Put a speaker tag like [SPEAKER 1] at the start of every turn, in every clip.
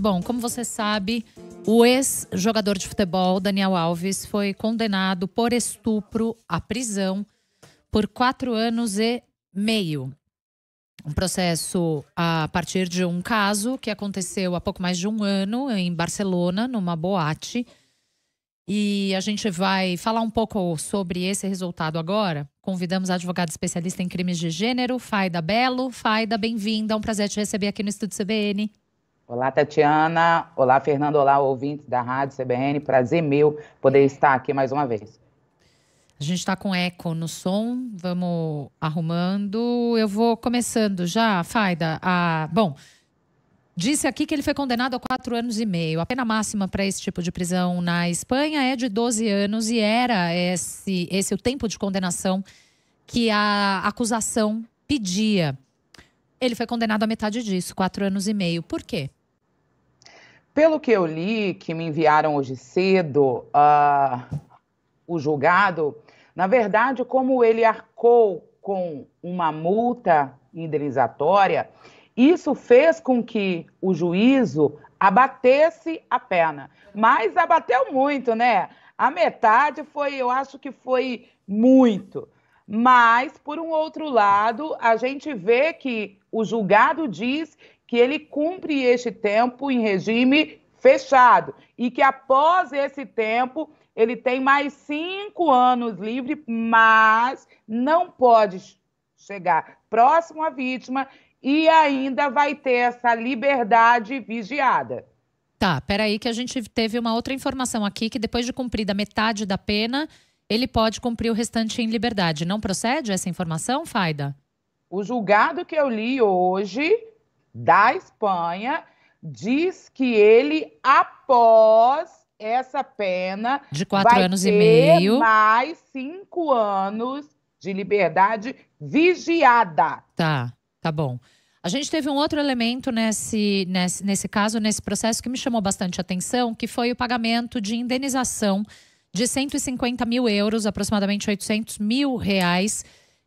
[SPEAKER 1] Bom, como você sabe, o ex-jogador de futebol Daniel Alves foi condenado por estupro à prisão por quatro anos e meio. Um processo a partir de um caso que aconteceu há pouco mais de um ano em Barcelona, numa boate. E a gente vai falar um pouco sobre esse resultado agora. Convidamos a advogada especialista em crimes de gênero, Faida Belo. Faida, bem-vinda. É um prazer te receber aqui no Estúdio CBN.
[SPEAKER 2] Olá, Tatiana. Olá, Fernando. Olá, ouvintes da Rádio CBN. Prazer meu poder estar aqui mais uma
[SPEAKER 1] vez. A gente está com eco no som, vamos arrumando. Eu vou começando já, Faida. A... Bom, Disse aqui que ele foi condenado a quatro anos e meio. A pena máxima para esse tipo de prisão na Espanha é de 12 anos e era esse, esse o tempo de condenação que a acusação pedia. Ele foi condenado a metade disso, quatro anos e meio. Por quê?
[SPEAKER 2] Pelo que eu li, que me enviaram hoje cedo, uh, o julgado, na verdade, como ele arcou com uma multa indenizatória, isso fez com que o juízo abatesse a pena. Mas abateu muito, né? A metade foi, eu acho que foi muito. Mas, por um outro lado, a gente vê que o julgado diz que ele cumpre este tempo em regime fechado e que após esse tempo ele tem mais cinco anos livre, mas não pode chegar próximo à vítima e ainda vai ter essa liberdade vigiada.
[SPEAKER 1] Tá, peraí que a gente teve uma outra informação aqui que depois de cumprida metade da pena, ele pode cumprir o restante em liberdade. Não procede essa informação, Faida?
[SPEAKER 2] O julgado que eu li hoje da Espanha diz que ele, após essa pena, de quatro vai anos ter e meio, mais cinco anos de liberdade vigiada.
[SPEAKER 1] Tá, tá bom. A gente teve um outro elemento nesse, nesse, nesse caso, nesse processo, que me chamou bastante atenção, que foi o pagamento de indenização de 150 mil euros, aproximadamente 800 mil reais,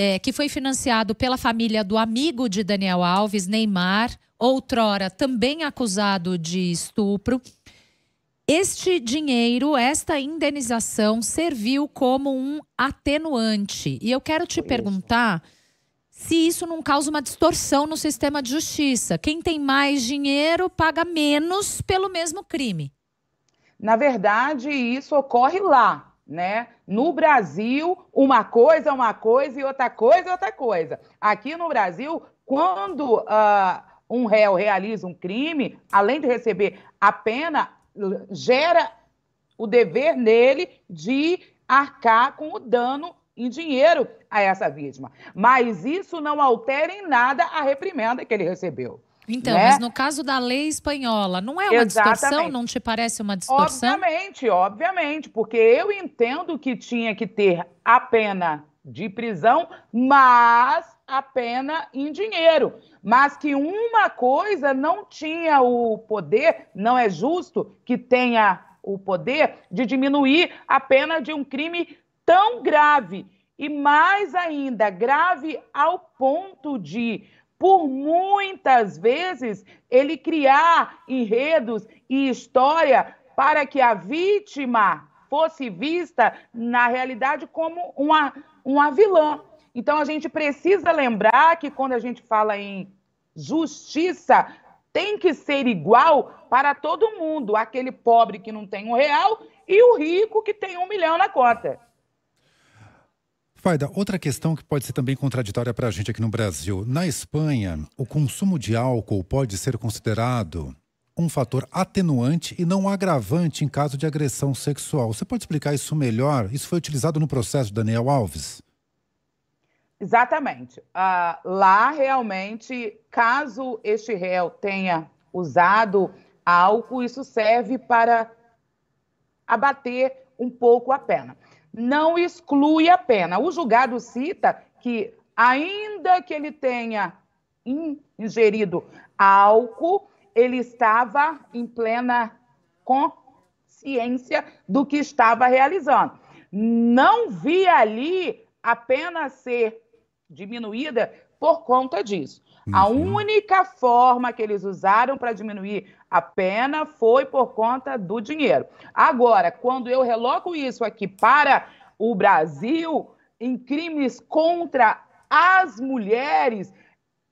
[SPEAKER 1] é, que foi financiado pela família do amigo de Daniel Alves, Neymar, outrora também acusado de estupro. Este dinheiro, esta indenização, serviu como um atenuante. E eu quero te perguntar se isso não causa uma distorção no sistema de justiça. Quem tem mais dinheiro paga menos pelo mesmo crime. Na verdade, isso ocorre lá,
[SPEAKER 2] né? No Brasil, uma coisa é uma coisa e outra coisa é outra coisa. Aqui no Brasil, quando uh, um réu realiza um crime, além de receber a pena, gera o dever nele de arcar com o dano em dinheiro a essa vítima. Mas isso não altera em nada a reprimenda que ele recebeu. Então, né? mas no
[SPEAKER 1] caso da lei espanhola, não é uma Exatamente. distorção? Não te parece uma distorção?
[SPEAKER 2] Obviamente, obviamente, porque eu entendo que tinha que ter a pena de prisão, mas a pena em dinheiro. Mas que uma coisa não tinha o poder, não é justo que tenha o poder de diminuir a pena de um crime tão grave. E mais ainda, grave ao ponto de por muitas vezes ele criar enredos e história para que a vítima fosse vista, na realidade, como uma, uma vilã. Então, a gente precisa lembrar que quando a gente fala em justiça, tem que ser igual para todo mundo: aquele pobre que não tem um real e o rico que tem um milhão na cota. Faida, outra questão que pode ser também contraditória para a gente aqui no Brasil. Na Espanha, o consumo de álcool pode ser considerado um fator atenuante e não agravante em caso de agressão sexual. Você pode explicar isso melhor? Isso foi utilizado no processo de Daniel Alves? Exatamente. Ah, lá, realmente, caso este réu tenha usado álcool, isso serve para abater um pouco a pena não exclui a pena. O julgado cita que, ainda que ele tenha ingerido álcool, ele estava em plena consciência do que estava realizando. Não vi ali a pena ser diminuída por conta disso. A única forma que eles usaram para diminuir a pena foi por conta do dinheiro. Agora, quando eu reloco isso aqui para o Brasil, em crimes contra as mulheres,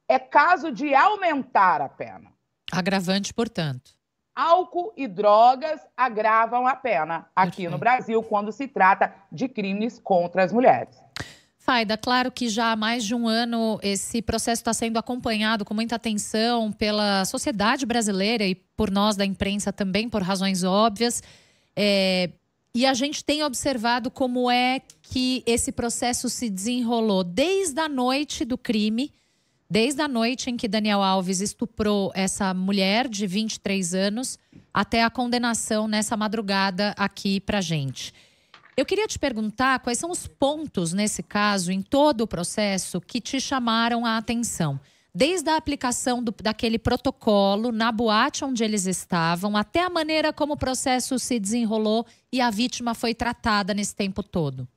[SPEAKER 2] é caso de aumentar a pena. Agravante, portanto. Álcool e drogas agravam a pena aqui Perfeito. no Brasil quando se trata de crimes contra as mulheres.
[SPEAKER 1] Faida, claro que já há mais de um ano esse processo está sendo acompanhado com muita atenção pela sociedade brasileira e por nós da imprensa também, por razões óbvias. É, e a gente tem observado como é que esse processo se desenrolou desde a noite do crime, desde a noite em que Daniel Alves estuprou essa mulher de 23 anos, até a condenação nessa madrugada aqui para a gente. Eu queria te perguntar quais são os pontos nesse caso, em todo o processo, que te chamaram a atenção. Desde a aplicação do, daquele protocolo na boate onde eles estavam, até a maneira como o processo se desenrolou e a vítima foi tratada nesse tempo todo.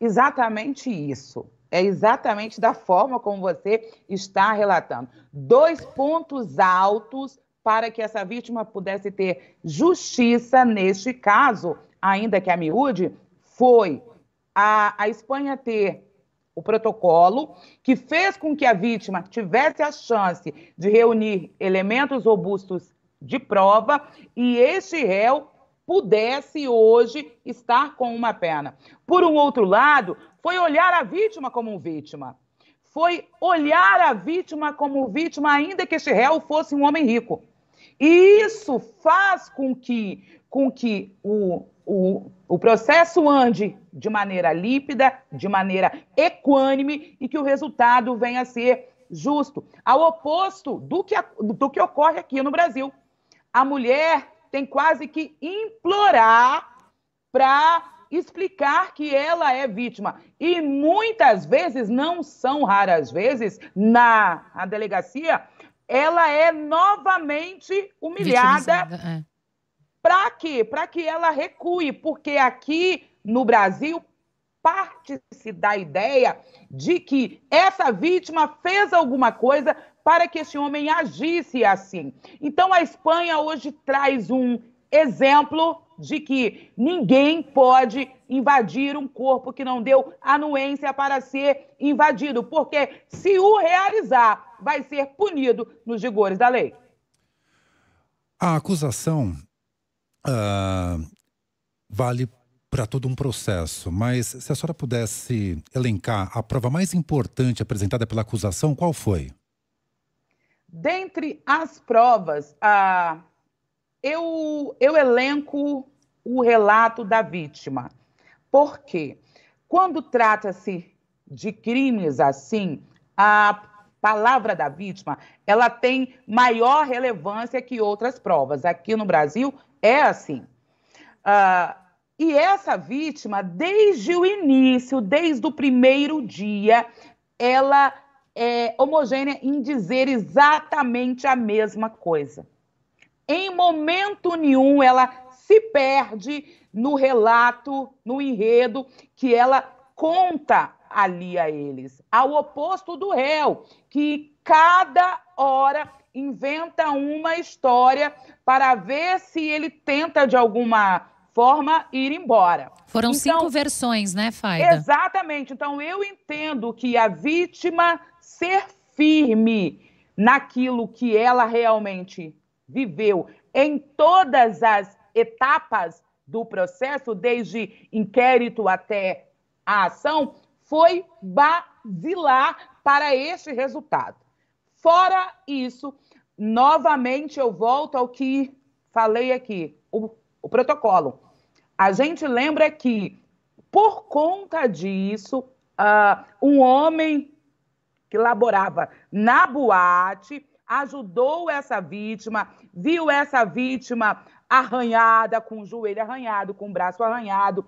[SPEAKER 2] Exatamente isso. É exatamente da forma como você está relatando. Dois pontos altos para que essa vítima pudesse ter justiça neste caso ainda que a miúde, foi a, a Espanha ter o protocolo que fez com que a vítima tivesse a chance de reunir elementos robustos de prova e este réu pudesse hoje estar com uma pena. Por um outro lado, foi olhar a vítima como vítima. Foi olhar a vítima como vítima, ainda que este réu fosse um homem rico. E isso faz com que, com que o o, o processo ande de maneira límpida, de maneira equânime e que o resultado venha a ser justo, ao oposto do que, do que ocorre aqui no Brasil. A mulher tem quase que implorar para explicar que ela é vítima. E muitas vezes, não são raras vezes, na delegacia, ela é novamente humilhada é. Para quê? Para que ela recue, porque aqui no Brasil parte-se da ideia de que essa vítima fez alguma coisa para que esse homem agisse assim. Então a Espanha hoje traz um exemplo de que ninguém pode invadir um corpo que não deu anuência para ser invadido, porque se o realizar, vai ser punido nos rigores da lei. A acusação ah, vale para todo um processo, mas se a senhora pudesse elencar a prova mais importante apresentada pela acusação, qual foi? Dentre as provas, eu, eu elenco o relato da vítima. Por quê? Quando trata-se de crimes assim, a palavra da vítima, ela tem maior relevância que outras provas. Aqui no Brasil é assim. Ah, e essa vítima, desde o início, desde o primeiro dia, ela é homogênea em dizer exatamente a mesma coisa. Em momento nenhum ela se perde no relato, no enredo que ela conta Ali a eles, ao oposto do réu, que cada hora inventa uma história para ver se ele tenta de alguma forma ir embora. Foram então, cinco
[SPEAKER 1] versões, né, Faida?
[SPEAKER 2] Exatamente. Então eu entendo que a vítima ser firme naquilo que ela realmente viveu em todas as etapas do processo, desde inquérito até a ação, foi basilar para este resultado. Fora isso, novamente eu volto ao que falei aqui, o, o protocolo. A gente lembra que, por conta disso, uh, um homem que laborava na boate ajudou essa vítima, viu essa vítima arranhada, com o joelho arranhado, com o braço arranhado,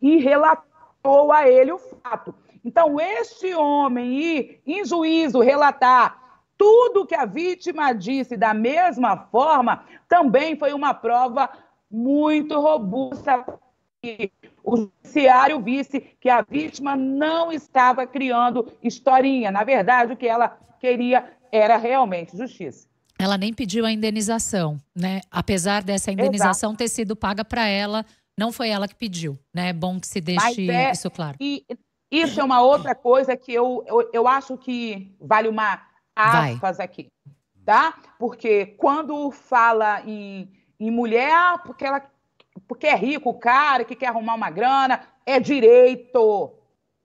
[SPEAKER 2] e relatou ou a ele o fato. Então, este homem ir em juízo relatar tudo que a vítima disse da mesma forma também foi uma prova muito robusta. O judiciário visse que a vítima não estava criando historinha. Na verdade, o que ela queria era realmente justiça.
[SPEAKER 1] Ela nem pediu a indenização, né? Apesar dessa indenização Exato. ter sido paga para ela não foi ela que pediu, né? É bom que se deixe é, isso claro.
[SPEAKER 2] E isso é uma outra coisa que eu, eu, eu acho que vale uma aspas Vai. aqui, tá? Porque quando fala em, em mulher, ah, porque ela porque é rico o cara que quer arrumar uma grana, é direito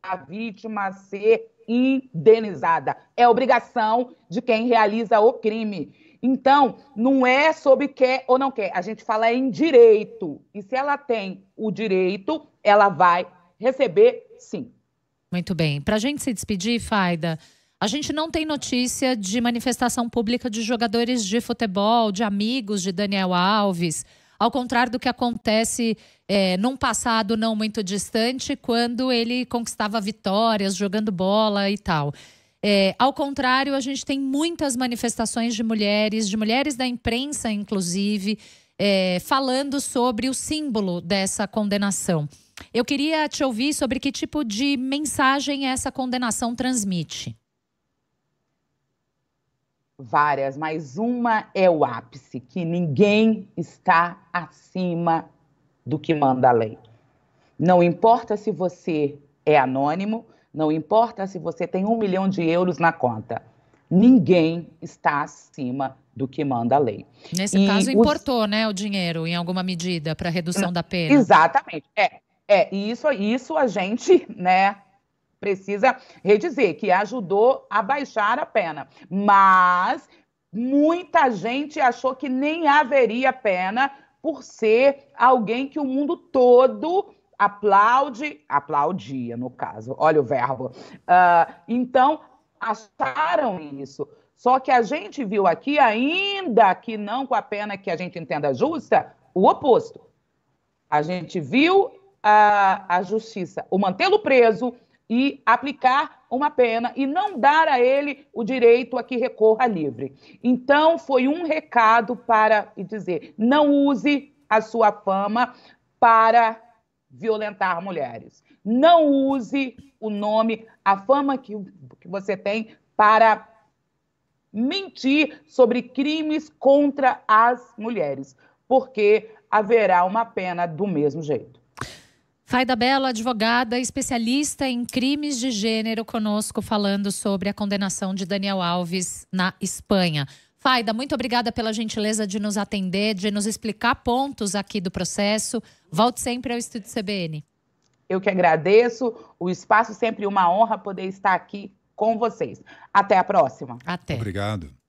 [SPEAKER 2] a vítima ser indenizada. É obrigação de quem realiza o crime. Então, não é sobre quer ou não quer. A gente fala em direito. E se ela tem o direito, ela vai receber sim.
[SPEAKER 1] Muito bem. Para a gente se despedir, Faida, a gente não tem notícia de manifestação pública de jogadores de futebol, de amigos de Daniel Alves. Ao contrário do que acontece é, num passado não muito distante, quando ele conquistava vitórias, jogando bola e tal. É, ao contrário, a gente tem muitas manifestações de mulheres, de mulheres da imprensa, inclusive, é, falando sobre o símbolo dessa condenação. Eu queria te ouvir sobre que tipo de mensagem essa condenação transmite.
[SPEAKER 2] Várias, mas uma é o ápice: que ninguém está acima do que manda a lei. Não importa se você é anônimo, não importa se você tem um milhão de euros na conta, ninguém está acima do que manda a lei. Nesse e caso, importou
[SPEAKER 1] os... né, o dinheiro em alguma medida para redução da pena. Exatamente. É, é isso,
[SPEAKER 2] isso a gente né, precisa redizer, que ajudou a baixar a pena. Mas muita gente achou que nem haveria pena por ser alguém que o mundo todo aplaude, aplaudia no caso, olha o verbo. Uh, então, acharam isso. Só que a gente viu aqui, ainda que não com a pena que a gente entenda justa, o oposto. A gente viu a, ah, a justiça, o mantê-lo preso e aplicar uma pena e não dar a ele o direito a que recorra livre. Então, foi um recado para dizer: não use a sua fama para violentar mulheres. Não use o nome, a fama que, que você tem para mentir sobre crimes contra as mulheres, porque haverá uma pena do mesmo jeito.
[SPEAKER 1] Faida Bela, advogada, especialista em crimes de gênero, conosco falando sobre a condenação de Daniel Alves na Espanha. Faida, muito obrigada pela gentileza de nos atender, de nos explicar pontos aqui do processo. Volte sempre ao Estúdio CBN. Eu que
[SPEAKER 2] agradeço o espaço, sempre uma honra poder estar aqui com vocês. Até a próxima. Até. Obrigado.